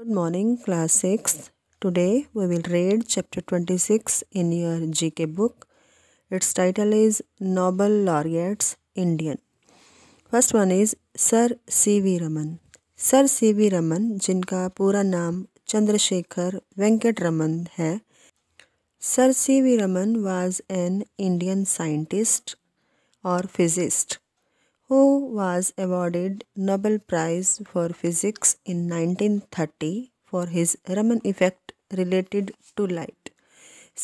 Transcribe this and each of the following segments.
Good morning class 6. Today we will read chapter 26 in your GK book. Its title is Nobel Laureates Indian. First one is Sir C.V. Raman. Sir C V Raman जिनका पूरा नाम चंद्रशेखर वेंकट रमन है sir C V Raman was an Indian scientist और physicist who was awarded Nobel Prize for Physics in 1930 for his Raman effect related to light.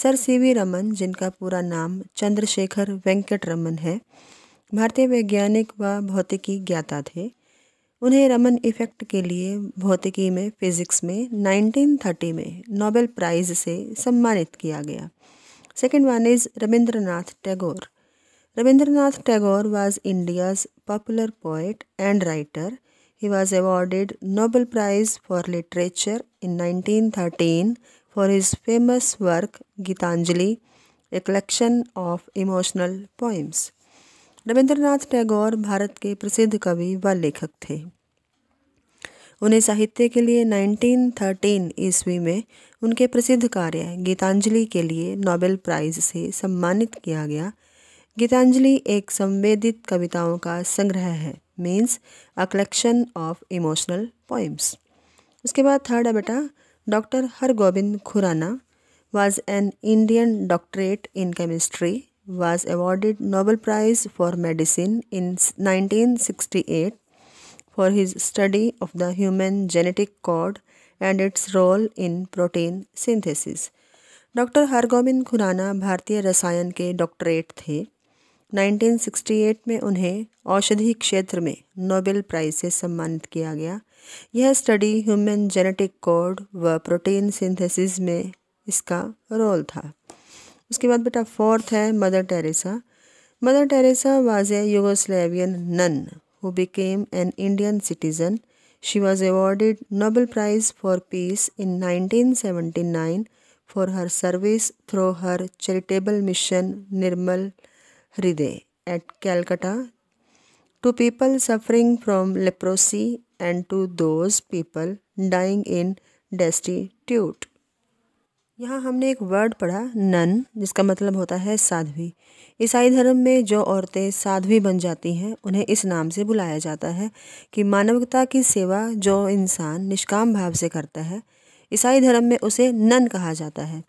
Sir C V Raman जिनका पूरा नाम चंद्रशेखर वेंकट रमन है भारतीय वैज्ञानिक व भौतिकी ज्ञाता थे उन्हें रमन इफेक्ट के लिए भौतिकी में फिजिक्स में 1930 में नोबेल प्राइज़ से सम्मानित किया गया second one is Rabindranath Tagore Rabindranath Tagore was India's popular poet and writer. He was awarded Nobel Prize for Literature in 1913 for his famous work Gitanjali, a collection of emotional poems. Rabindranath Tagore Bharat के प्रसिद्ध कवि व लेखक थे उन्हें साहित्य के लिए 1913 ईस्वी में उनके प्रसिद्ध कार्य गीतांजलि के लिए नोबेल प्राइज से सम्मानित किया गया गीतांजलि एक संवेदित कविताओं का संग्रह है means a collection of emotional poems उसके बाद थर्ड है बेटा doctor Hargobind Khorana was an Indian doctorate in chemistry was awarded Nobel prize for medicine in nineteen sixty eight for his study of the human genetic code and its role in protein synthesis doctor Hargobind Khorana भारतीय रसायन के doctorate थे 1968 में उन्हें औषधि क्षेत्र में Nobel prize से सम्मानित किया गया यह स्टडी ह्यूमन जेनेटिक कोड व प्रोटीन सिंथेसिस में इसका रोल था उसके बाद बेटा फोर्थ है Mother Teresa Mother Teresa was a Yugoslavian nun who became an Indian citizen she was awarded Nobel prize for peace in nine for her service through her charitable mission Nirmal Hriday at Calcutta to people suffering from leprosy and to those people dying in destitute. यहाँ हमने एक word पढ़ा none जिसका मतलब होता है साध्वी ईसाई धर्म में जो औरतें साध्वी बन जाती हैं उन्हें इस नाम से बुलाया जाता है कि मानवता की सेवा जो इंसान निष्काम भाव से करता है ईसाई धर्म में उसे नन कहा जाता है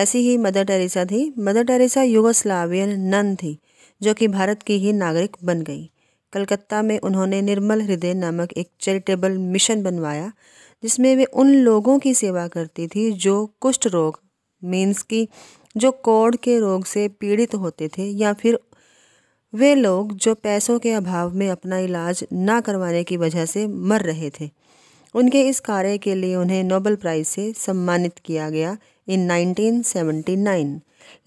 ऐसी ही मदर टेरेसा थी मदर टेरेसा युगोस्लावियन नन थी जो कि भारत की ही नागरिक बन गई कलकत्ता में उन्होंने निर्मल हृदय नामक एक चैरिटेबल मिशन बनवाया जिसमें वे उन लोगों की सेवा करती थी जो कुष्ठ रोग मीन्स की जो कोड के रोग से पीड़ित होते थे या फिर वे लोग जो पैसों के अभाव में अपना इलाज ना करवाने की वजह से मर रहे थे उनके इस कार्य के लिए उन्हें नोबल प्राइज से सम्मानित किया गया in 1979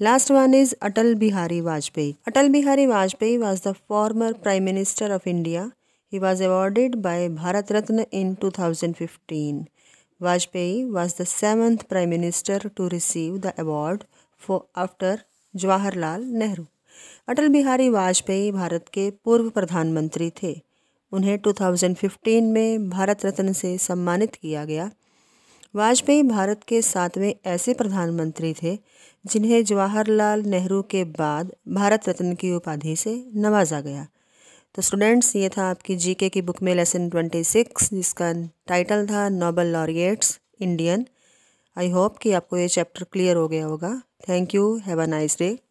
last one is Atal Bihari Vajpayee Atal Bihari Vajpayee was the former prime minister of India he was awarded by Bharat Ratna in 2015 Vajpayee was the seventh prime minister to receive the award for after Jawaharlal Nehru Atal Bihari Vajpayee Bharat के पूर्व प्रधानमंत्री थे उन्हें 2015 में भारत रत्न से सम्मानित किया गया वाजपेयी भारत के सातवें ऐसे प्रधानमंत्री थे जिन्हें जवाहरलाल नेहरू के बाद भारत रत्न की उपाधि से नवाजा गया तो स्टूडेंट्स ये था आपकी जीके की बुक में लेसन ट्वेंटी सिक्स जिसका टाइटल था Nobel laureates Indian I hope कि आपको ये चैप्टर क्लियर हो गया होगा thank you have a nice day